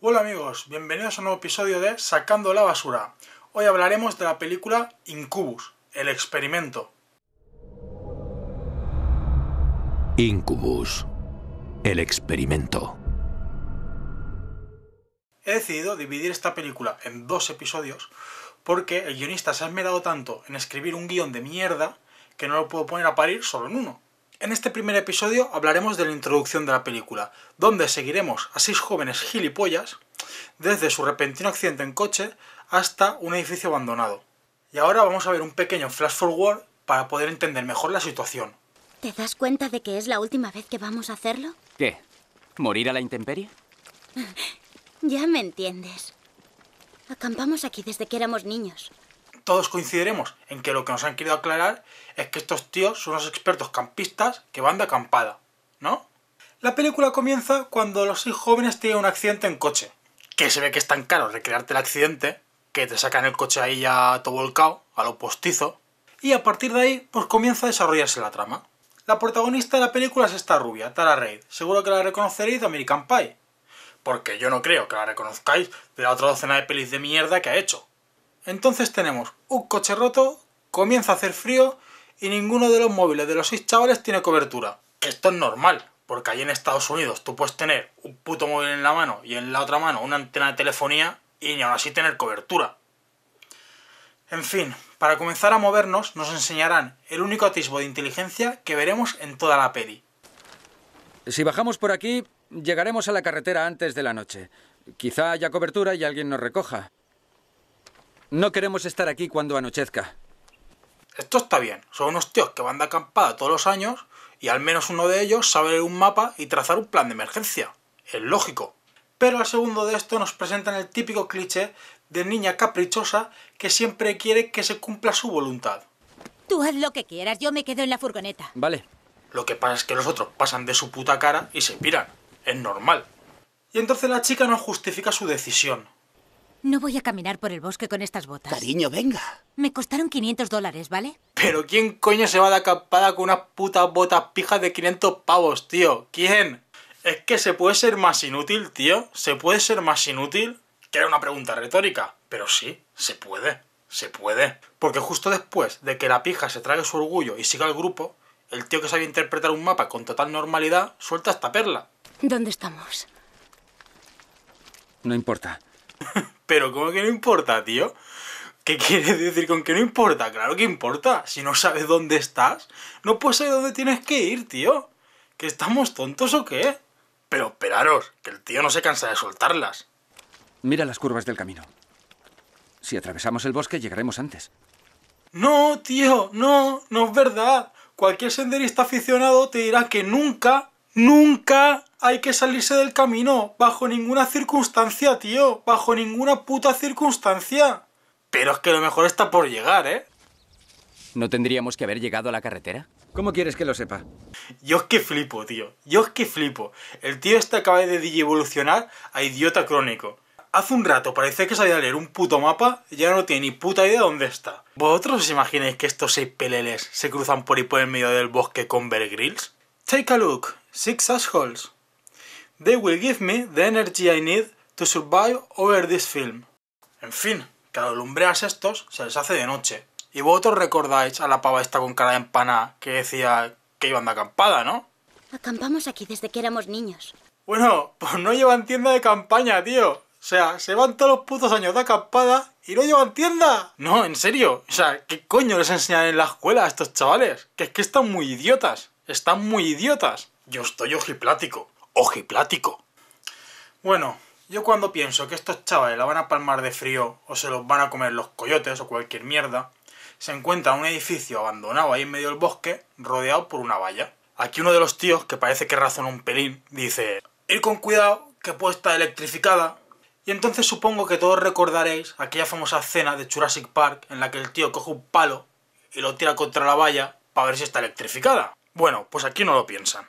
Hola amigos, bienvenidos a un nuevo episodio de Sacando la Basura. Hoy hablaremos de la película Incubus, el experimento. Incubus, el experimento. He decidido dividir esta película en dos episodios porque el guionista se ha esmerado tanto en escribir un guión de mierda que no lo puedo poner a parir solo en uno. En este primer episodio hablaremos de la introducción de la película, donde seguiremos a seis jóvenes gilipollas desde su repentino accidente en coche hasta un edificio abandonado. Y ahora vamos a ver un pequeño flash forward para poder entender mejor la situación. ¿Te das cuenta de que es la última vez que vamos a hacerlo? ¿Qué? ¿Morir a la intemperie? Ya me entiendes. Acampamos aquí desde que éramos niños todos coincidiremos en que lo que nos han querido aclarar es que estos tíos son los expertos campistas que van de acampada, ¿no? La película comienza cuando los seis jóvenes tienen un accidente en coche, que se ve que es tan caro recrearte el accidente que te sacan el coche ahí ya todo volcado, a lo postizo, y a partir de ahí pues comienza a desarrollarse la trama. La protagonista de la película es esta rubia, Tara Reid. Seguro que la reconoceréis de American Pie. Porque yo no creo que la reconozcáis de la otra docena de pelis de mierda que ha hecho. Entonces tenemos un coche roto, comienza a hacer frío y ninguno de los móviles de los seis chavales tiene cobertura. Esto es normal, porque ahí en Estados Unidos tú puedes tener un puto móvil en la mano y en la otra mano una antena de telefonía y ni aún así tener cobertura. En fin, para comenzar a movernos nos enseñarán el único atisbo de inteligencia que veremos en toda la peli. Si bajamos por aquí, llegaremos a la carretera antes de la noche. Quizá haya cobertura y alguien nos recoja. No queremos estar aquí cuando anochezca. Esto está bien. Son unos tíos que van de acampada todos los años y al menos uno de ellos sabe leer un mapa y trazar un plan de emergencia. Es lógico. Pero al segundo de esto nos presentan el típico cliché de niña caprichosa que siempre quiere que se cumpla su voluntad. Tú haz lo que quieras, yo me quedo en la furgoneta. Vale. Lo que pasa es que los otros pasan de su puta cara y se piran. Es normal. Y entonces la chica no justifica su decisión. No voy a caminar por el bosque con estas botas. Cariño, venga. Me costaron 500 dólares, ¿vale? Pero ¿quién coño se va de acampada con unas putas botas pijas de 500 pavos, tío? ¿Quién? Es que se puede ser más inútil, tío. ¿Se puede ser más inútil? Que era una pregunta retórica. Pero sí, se puede. Se puede. Porque justo después de que la pija se trague su orgullo y siga al grupo, el tío que sabe interpretar un mapa con total normalidad suelta esta perla. ¿Dónde estamos? No importa. Pero ¿cómo que no importa, tío? ¿Qué quieres decir con que no importa? Claro que importa. Si no sabes dónde estás, no puedes saber dónde tienes que ir, tío. ¿Que estamos tontos o qué? Pero esperaros, que el tío no se cansa de soltarlas. Mira las curvas del camino. Si atravesamos el bosque, llegaremos antes. No, tío, no, no es verdad. Cualquier senderista aficionado te dirá que nunca Nunca hay que salirse del camino, bajo ninguna circunstancia, tío, bajo ninguna puta circunstancia. Pero es que lo mejor está por llegar, ¿eh? ¿No tendríamos que haber llegado a la carretera? ¿Cómo quieres que lo sepa? Yo es que flipo, tío. Yo es que flipo. El tío este acaba de evolucionar a idiota crónico. Hace un rato parece que a leer un puto mapa y ya no tiene ni puta idea dónde está. ¿Vosotros os imagináis que estos seis peleles se cruzan por y por en medio del bosque con Bear Grylls? Take a look six assholes. They will give me the energy I need to survive over this film. En fin, que a estos se les hace de noche. Y vosotros recordáis a la pava esta con cara de empanada que decía que iban de acampada, ¿no? Acampamos aquí desde que éramos niños. Bueno, pues no llevan tienda de campaña, tío. O sea, se van todos los putos años de acampada y no llevan tienda. No, en serio. O sea, ¿qué coño les enseñan en la escuela a estos chavales? Que es que están muy idiotas. Están muy idiotas. Yo estoy ojiplático, ojiplático. Bueno, yo cuando pienso que estos chavales la van a palmar de frío o se los van a comer los coyotes o cualquier mierda, se encuentra un edificio abandonado ahí en medio del bosque, rodeado por una valla. Aquí uno de los tíos, que parece que razona un pelín, dice, ir con cuidado, que puede estar electrificada. Y entonces supongo que todos recordaréis aquella famosa escena de Jurassic Park en la que el tío coge un palo y lo tira contra la valla para ver si está electrificada. Bueno, pues aquí no lo piensan.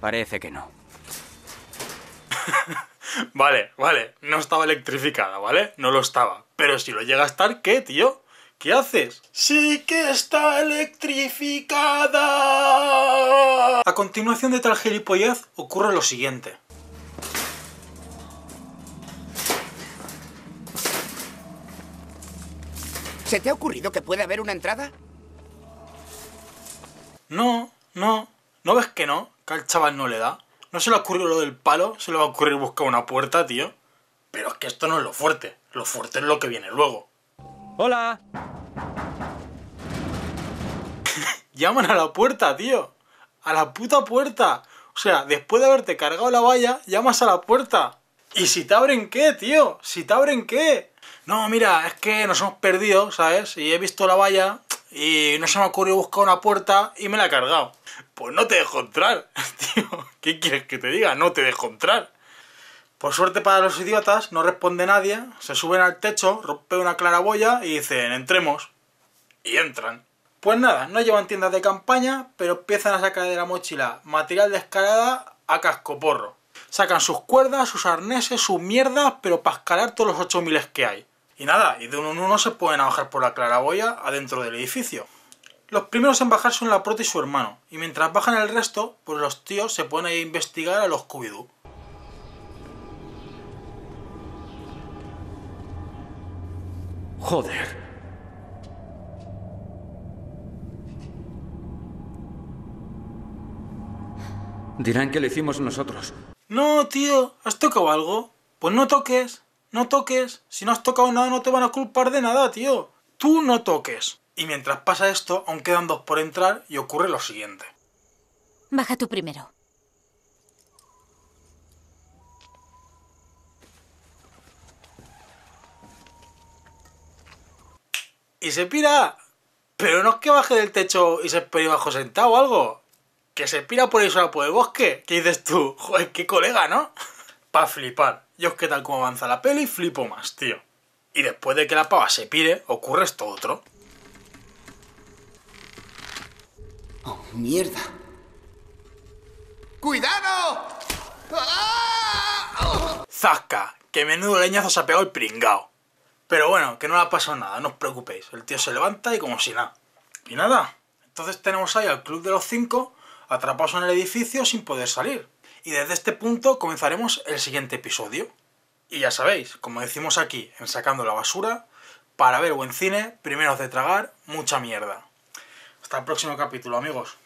Parece que no. vale, vale, no estaba electrificada, ¿vale? No lo estaba. Pero si lo llega a estar, ¿qué, tío? ¿Qué haces? ¡Sí que está electrificada! A continuación de tal ocurre lo siguiente. ¿Se te ha ocurrido que puede haber una entrada? No, no. ¿No ves que no? Que al chaval no le da. ¿No se le ha ocurrido lo del palo? ¿Se le va a ocurrir buscar una puerta, tío? Pero es que esto no es lo fuerte. Lo fuerte es lo que viene luego. ¡Hola! Llaman a la puerta, tío. A la puta puerta. O sea, después de haberte cargado la valla, llamas a la puerta. ¿Y si te abren qué, tío? ¿Si te abren qué? No, mira, es que nos hemos perdido, ¿sabes? Y he visto la valla y no se me ha ocurrido buscar una puerta y me la ha cargado. Pues no te dejo entrar, tío. ¿Qué quieres que te diga? No te dejo entrar. Por suerte para los idiotas, no responde nadie, se suben al techo, rompen una claraboya y dicen, entremos. Y entran. Pues nada, no llevan tiendas de campaña, pero empiezan a sacar de la mochila material de escalada a cascoporro. Sacan sus cuerdas, sus arneses, sus mierdas, pero para escalar todos los 8000 que hay. Y nada, y de uno en uno se pueden bajar por la claraboya adentro del edificio. Los primeros en bajar son la prota y su hermano, y mientras bajan el resto, pues los tíos se ponen a investigar a los Cubidú. Joder. Dirán que lo hicimos nosotros. No, tío, ¿has tocado algo? Pues no toques. No toques. Si no has tocado nada, no te van a culpar de nada, tío. Tú no toques. Y mientras pasa esto, aún quedan dos por entrar y ocurre lo siguiente. Baja tú primero. Y se pira. Pero no es que baje del techo y se espere bajo sentado o algo. Que se pira por ahí sola por el bosque. ¿Qué dices tú? Joder, qué colega, ¿no? Para flipar que tal como avanza la peli, flipo más, tío. Y después de que la pava se pire, ocurre esto otro. ¡Oh, mierda! ¡Cuidado! ¡Ah! ¡Zasca! ¡Qué menudo leñazo se ha pegado el pringao. Pero bueno, que no le ha pasado nada, no os preocupéis. El tío se levanta y como si nada. Y nada, entonces tenemos ahí al club de los cinco atrapados en el edificio sin poder salir. Y desde este punto comenzaremos el siguiente episodio. Y ya sabéis, como decimos aquí en Sacando la Basura, para ver buen cine, primero de tragar mucha mierda. Hasta el próximo capítulo, amigos.